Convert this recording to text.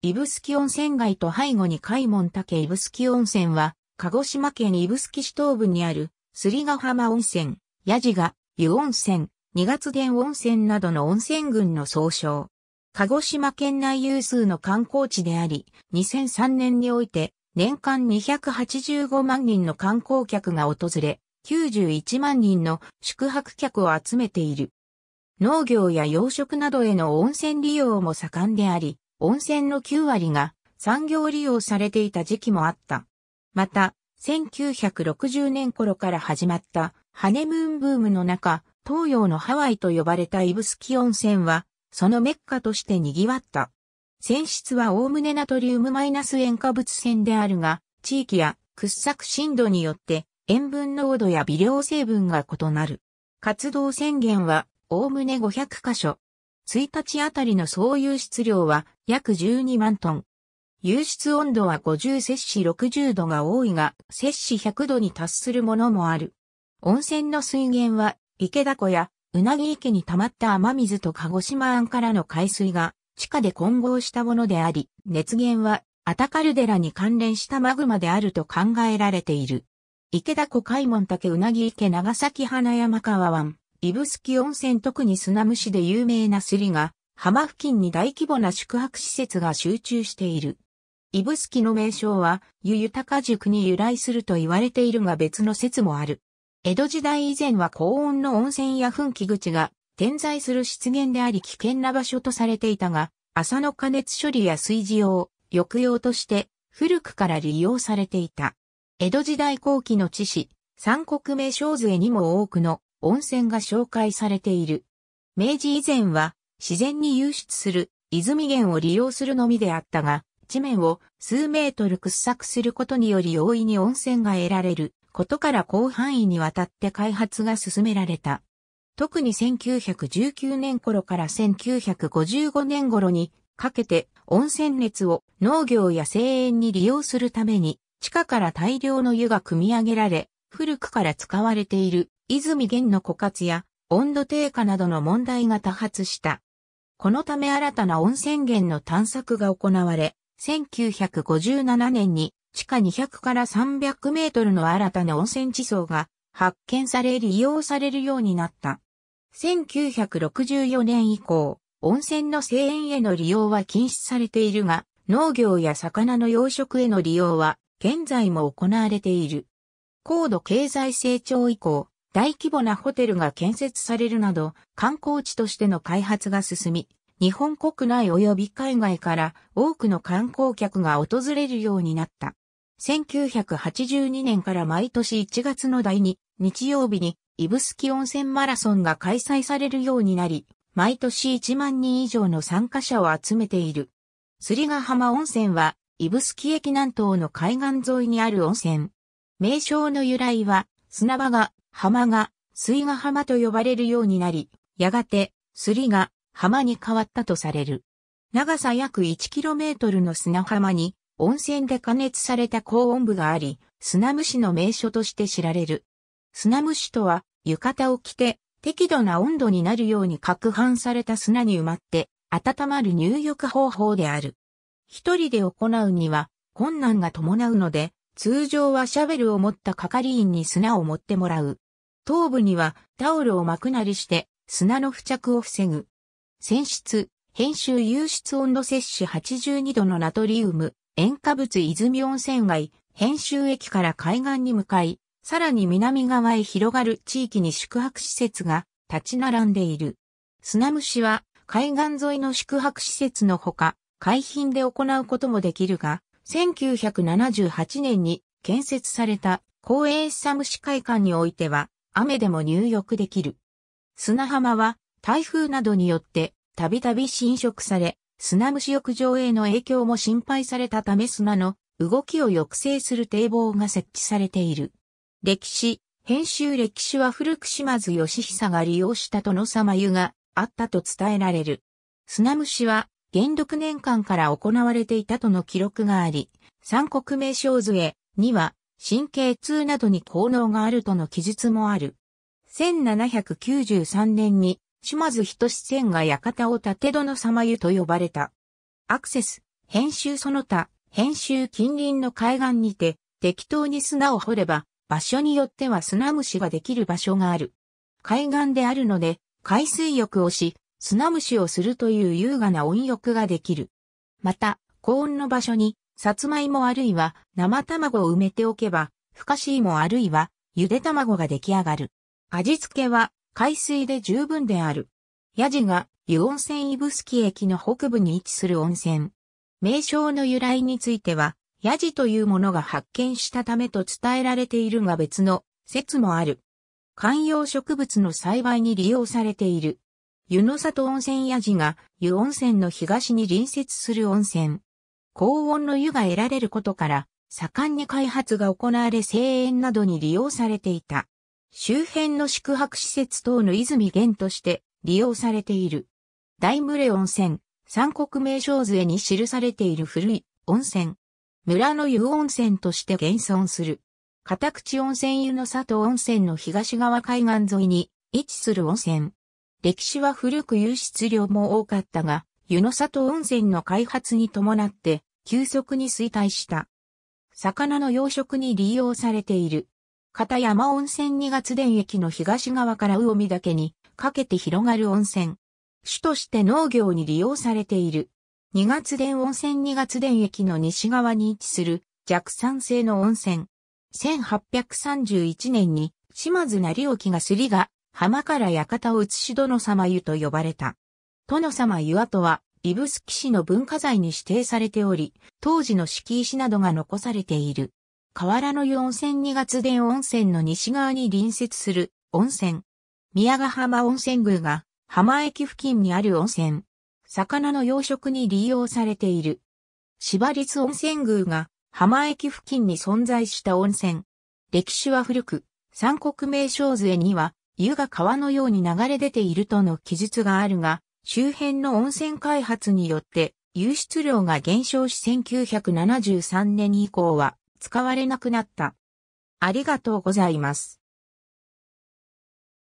指宿温泉街と背後に海門竹指宿温泉は、鹿児島県指宿市東部にある、すヶ浜温泉、矢地が、湯温泉、二月伝温泉などの温泉群の総称。鹿児島県内有数の観光地であり、2003年において、年間285万人の観光客が訪れ、91万人の宿泊客を集めている。農業や養殖などへの温泉利用も盛んであり、温泉の9割が産業利用されていた時期もあった。また、1960年頃から始まったハネムーンブームの中、東洋のハワイと呼ばれたイブスキ温泉は、そのメッカとして賑わった。泉質はおおむねナトリウムマイナス塩化物泉であるが、地域や掘削深度によって塩分濃度や微量成分が異なる。活動宣言はおおむね500箇所、1日あたりの総輸出量は約12万トン。輸出温度は50摂氏60度が多いが、摂氏100度に達するものもある。温泉の水源は、池田湖や、うなぎ池に溜まった雨水と鹿児島湾からの海水が、地下で混合したものであり、熱源は、アタカルデラに関連したマグマであると考えられている。池田湖海門竹うなぎ池長崎花山川湾。指宿温泉特に砂蒸しで有名なスリが、浜付近に大規模な宿泊施設が集中している。指宿の名称は、湯豊塾に由来すると言われているが別の説もある。江戸時代以前は高温の温泉や噴気口が点在する湿原であり危険な場所とされていたが、朝の加熱処理や炊事用、浴用として古くから利用されていた。江戸時代後期の地史、三国名称図絵にも多くの温泉が紹介されている。明治以前は自然に湧出する泉源を利用するのみであったが、地面を数メートル掘削することにより容易に温泉が得られることから広範囲にわたって開発が進められた。特に1919年頃から1955年頃にかけて温泉熱を農業や生園に利用するために地下から大量の湯が組み上げられ古くから使われている泉源の枯渇や温度低下などの問題が多発した。このため新たな温泉源の探索が行われ、1957年に地下200から300メートルの新たな温泉地層が発見され利用されるようになった。1964年以降、温泉の生園への利用は禁止されているが、農業や魚の養殖への利用は現在も行われている。高度経済成長以降、大規模なホテルが建設されるなど、観光地としての開発が進み、日本国内及び海外から多くの観光客が訪れるようになった。1982年から毎年1月の第2日曜日に、指宿温泉マラソンが開催されるようになり、毎年1万人以上の参加者を集めている。釣ヶ浜温泉は、指宿駅南東の海岸沿いにある温泉。名称の由来は、砂場が浜が水が浜と呼ばれるようになり、やがて、すりが浜に変わったとされる。長さ約 1km の砂浜に温泉で加熱された高温部があり、砂虫の名所として知られる。砂虫とは浴衣を着て適度な温度になるように攪拌された砂に埋まって温まる入浴方法である。一人で行うには困難が伴うので、通常はシャベルを持った係員に砂を持ってもらう。頭部にはタオルを巻くなりして砂の付着を防ぐ。潜出、編集湧出温度摂取82度のナトリウム、塩化物泉温泉街、編集駅から海岸に向かい、さらに南側へ広がる地域に宿泊施設が立ち並んでいる。砂虫は海岸沿いの宿泊施設のほか、海浜で行うこともできるが、1978年に建設された公営砂虫会館においては、雨でも入浴できる。砂浜は台風などによってたびたび侵食され、砂虫浴場への影響も心配されたため砂の動きを抑制する堤防が設置されている。歴史、編集歴史は古く島津義久が利用した殿様湯があったと伝えられる。砂虫は元禄年間から行われていたとの記録があり、三国名称図へには神経痛などに効能があるとの記述もある。1793年に島津仁志仙が館を縦殿様湯と呼ばれた。アクセス、編集その他、編集近隣の海岸にて、適当に砂を掘れば、場所によっては砂虫ができる場所がある。海岸であるので、海水浴をし、砂虫をするという優雅な温浴ができる。また、高温の場所にさつまいもあるいは生卵を埋めておけば、ふかし芋あるいはゆで卵が出来上がる。味付けは海水で十分である。ヤジが湯温泉指宿駅の北部に位置する温泉。名称の由来については、ヤジというものが発見したためと伝えられているが別の説もある。観葉植物の栽培に利用されている。湯の里温泉ヤジが湯温泉の東に隣接する温泉。高温の湯が得られることから、盛んに開発が行われ声援などに利用されていた。周辺の宿泊施設等の泉源として利用されている。大群れ温泉、三国名称図絵に記されている古い温泉。村の湯温泉として現存する。片口温泉湯の里温泉の東側海岸沿いに位置する温泉。歴史は古く湯出量も多かったが、湯の里温泉の開発に伴って急速に衰退した。魚の養殖に利用されている。片山温泉2月電駅の東側から魚見岳にかけて広がる温泉。主として農業に利用されている。2月電温泉2月電駅の西側に位置する弱酸性の温泉。1831年に島津成沖がすりが浜から館を移し殿様湯と呼ばれた。殿様湯跡は指宿市の文化財に指定されており、当時の敷石などが残されている。河原の湯温泉二月殿温泉の西側に隣接する温泉。宮ヶ浜温泉宮が浜駅付近にある温泉。魚の養殖に利用されている。芝立温泉宮が浜駅付近に存在した温泉。歴史は古く、三国名称杖には、湯が川のように流れ出ているとの記述があるが、周辺の温泉開発によって湧出量が減少し1973年以降は使われなくなった。ありがとうございます。